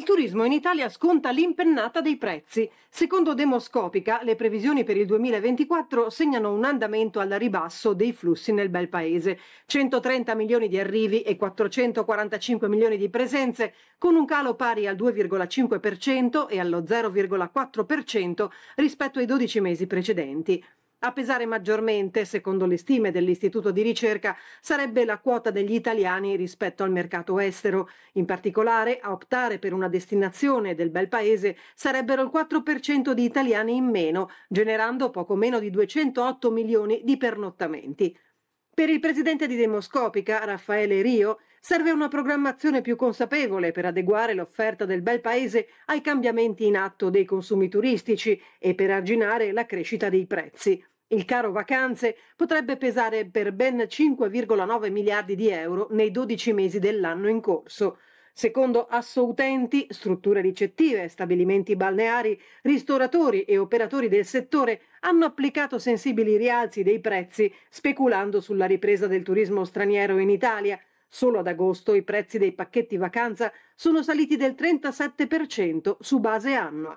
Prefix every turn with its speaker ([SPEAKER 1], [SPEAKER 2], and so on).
[SPEAKER 1] Il turismo in Italia sconta l'impennata dei prezzi. Secondo Demoscopica, le previsioni per il 2024 segnano un andamento al ribasso dei flussi nel bel paese. 130 milioni di arrivi e 445 milioni di presenze, con un calo pari al 2,5% e allo 0,4% rispetto ai 12 mesi precedenti. A pesare maggiormente, secondo le stime dell'Istituto di ricerca, sarebbe la quota degli italiani rispetto al mercato estero. In particolare, a optare per una destinazione del bel paese sarebbero il 4% di italiani in meno, generando poco meno di 208 milioni di pernottamenti. Per il presidente di Demoscopica, Raffaele Rio, serve una programmazione più consapevole per adeguare l'offerta del bel paese ai cambiamenti in atto dei consumi turistici e per arginare la crescita dei prezzi. Il caro vacanze potrebbe pesare per ben 5,9 miliardi di euro nei 12 mesi dell'anno in corso. Secondo assoutenti, strutture ricettive, stabilimenti balneari, ristoratori e operatori del settore hanno applicato sensibili rialzi dei prezzi speculando sulla ripresa del turismo straniero in Italia. Solo ad agosto i prezzi dei pacchetti vacanza sono saliti del 37% su base annua.